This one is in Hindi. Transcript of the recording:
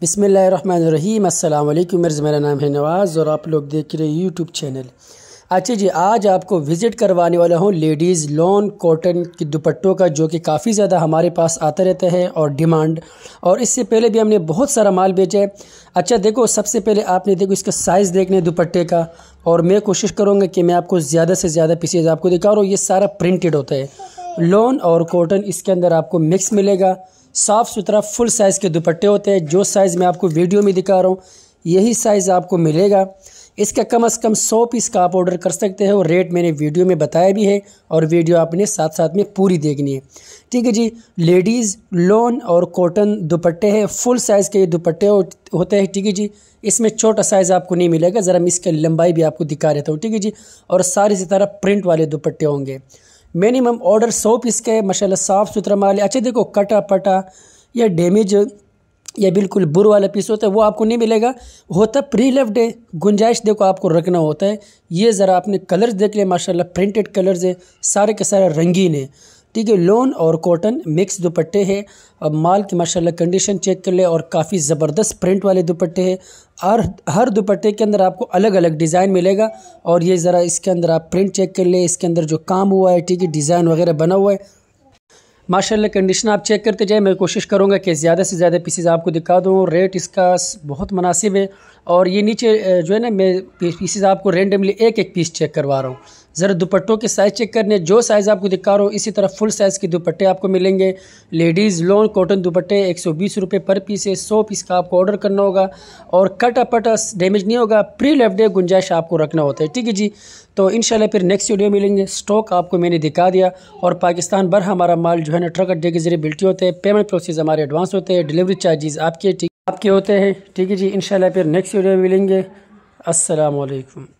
बिसमीम् अल्लाम मर्ज़ मेरा नाम है नवाज़ और आप लोग देख रहे हैं यूट्यूब चैनल अच्छा जी आज आपको विज़िट करवाने वाला हूँ लेडीज़ लॉन कॉटन के दुपट्टों का जो कि काफ़ी ज़्यादा हमारे पास आता रहता है और डिमांड और इससे पहले भी हमने बहुत सारा माल बेचा है अच्छा देखो सबसे पहले आपने देखो इसका साइज़ देखने दुपट्टे का और मैं कोशिश करूँगा कि मैं आपको ज़्यादा से ज़्यादा पीसेज आपको दिखा और ये सारा प्रिंटेड होता है लॉन और कॉटन इसके अंदर आपको मिक्स मिलेगा साफ़ सुथरा फुल साइज़ के दुपट्टे होते हैं जो साइज़ मैं आपको वीडियो में दिखा रहा हूँ यही साइज़ आपको मिलेगा इसका कम अज़ कम सौ पीस का आप ऑर्डर कर सकते हैं और रेट मैंने वीडियो में बताया भी है और वीडियो आपने साथ साथ में पूरी देखनी है ठीक है जी लेडीज़ लोन और कॉटन दुपट्टे हैं फुल साइज़ के ये दुपट्टे होते हैं ठीक है जी इसमें छोटा साइज़ आपको नहीं मिलेगा ज़रा मैं इसके लंबाई भी आपको दिखा रहता हूँ ठीक है जी और सारी तरह प्रिंट वाले दुपट्टे होंगे मिनिमम ऑर्डर सौ पीस के है माशा साफ़ सुथरा माल अच्छे अच्छा देखो कटा पटा या डैमेज या बिल्कुल बुर वाला पीस होता है वो आपको नहीं मिलेगा होता प्री लेफ्ट है गुंजाइश देखो आपको रखना होता है ये ज़रा आपने कलर्स देख लिया माशाल्लाह प्रिंटेड कलर्स है सारे के सारे रंगीन है ठीक है लोन और कॉटन मिक्स दुपट्टे हैं अब माल की माशाल्लाह कंडीशन चेक कर ले और काफ़ी ज़बरदस्त प्रिंट वाले दुपट्टे हैं और हर दुपट्टे के अंदर आपको अलग अलग डिज़ाइन मिलेगा और ये ज़रा इसके अंदर आप प्रिंट चेक कर ले इसके अंदर जो काम हुआ है ठीक है डिज़ाइन वगैरह बना हुआ है माशाल्लाह कंडीशन आप चेक करते जाए मैं कोशिश करूँगा कि ज़्यादा से ज़्यादा पीसेज आपको दिखा दूँ रेट इसका बहुत मुनासिब है और ये नीचे जो है ना मैं पीसेज आपको रेंडमली एक एक पीस चेक करवा रहा हूँ ज़रा दुपट्टों के साइज़ चेक करने जो साइज़ आपको दिखा रहा हो इसी तरह फुल साइज़ के दुपट्टे आपको मिलेंगे लेडीज़ लॉन्ग कॉटन दुपट्टे एक सौ बीस रुपये पर पीस है सौ पीस का आपको ऑर्डर करना होगा और कट अपट डैमेज नहीं होगा प्री लेफ्ट डे गुंजाइश आपको रखना होता है ठीक है जी तो इन फिर नेक्स्ट वीडियो मिलेंगे स्टॉक आपको मैंने दिखा दिया और पाकिस्तान भर हमारा माल जो है ना ट्रक अड्डे के जरिए बिल्टी होते हैं पेमेंट प्रोसेस हमारे एडवांस होते हैं डिलीवरी चार्जेज आपके आपके होते हैं ठीक है जी इन फिर नेक्स्ट वीडियो मिलेंगे असलकम